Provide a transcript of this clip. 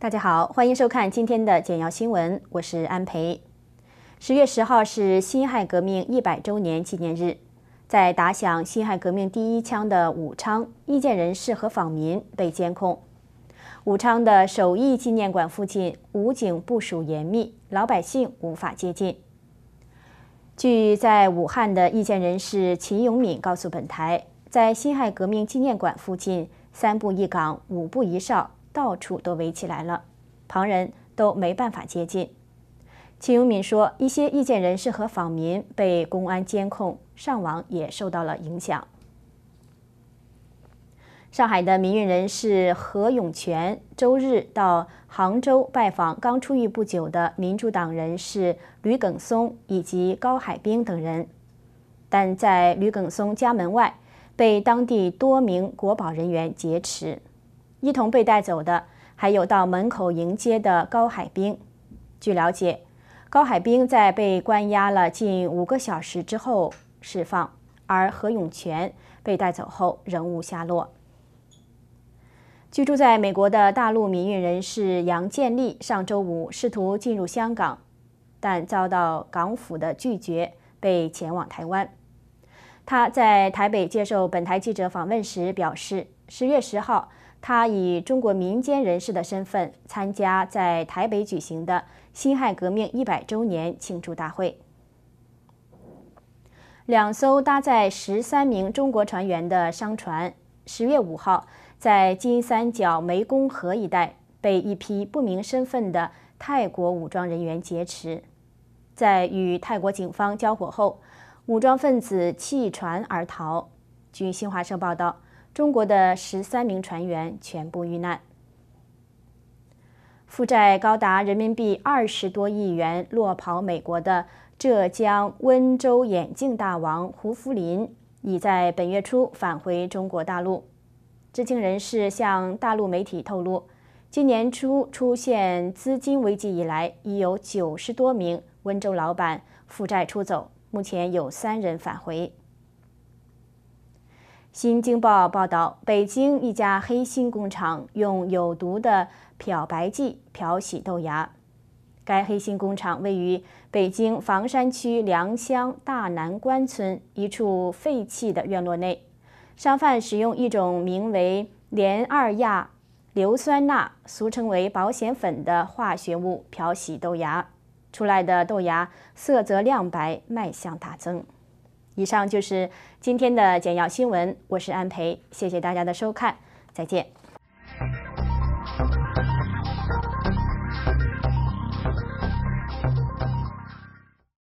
大家好，欢迎收看今天的简要新闻，我是安培。十月十号是辛亥革命一百周年纪念日，在打响辛亥革命第一枪的武昌，意见人士和访民被监控。武昌的首义纪念馆附近，武警部署严密，老百姓无法接近。据在武汉的意见人士秦永敏告诉本台，在辛亥革命纪念馆附近，三步一岗、五步一哨，到处都围起来了，旁人都没办法接近。秦永敏说，一些意见人士和访民被公安监控，上网也受到了影响。上海的民运人士何永全周日到杭州拜访刚出狱不久的民主党人士吕耿松以及高海兵等人，但在吕耿松家门外被当地多名国保人员劫持，一同被带走的还有到门口迎接的高海兵。据了解，高海兵在被关押了近五个小时之后释放，而何永泉被带走后仍无下落。居住在美国的大陆民运人士杨建立上周五试图进入香港，但遭到港府的拒绝，被前往台湾。他在台北接受本台记者访问时表示，十月十号，他以中国民间人士的身份参加在台北举行的辛亥革命一百周年庆祝大会。两艘搭载十三名中国船员的商船。十月五号，在金三角湄公河一带被一批不明身份的泰国武装人员劫持，在与泰国警方交火后，武装分子弃船而逃。据新华社报道，中国的十三名船员全部遇难。负债高达人民币二十多亿元落跑美国的浙江温州眼镜大王胡福林。已在本月初返回中国大陆。知情人士向大陆媒体透露，今年初出现资金危机以来，已有九十多名温州老板负债出走，目前有三人返回。《新京报》报道，北京一家黑心工厂用有毒的漂白剂漂洗豆芽。该黑心工厂位于北京房山区良乡大南关村一处废弃的院落内，商贩使用一种名为连二亚硫酸钠，俗称为“保险粉”的化学物漂洗豆芽，出来的豆芽色泽亮白，卖相大增。以上就是今天的简要新闻，我是安培，谢谢大家的收看，再见。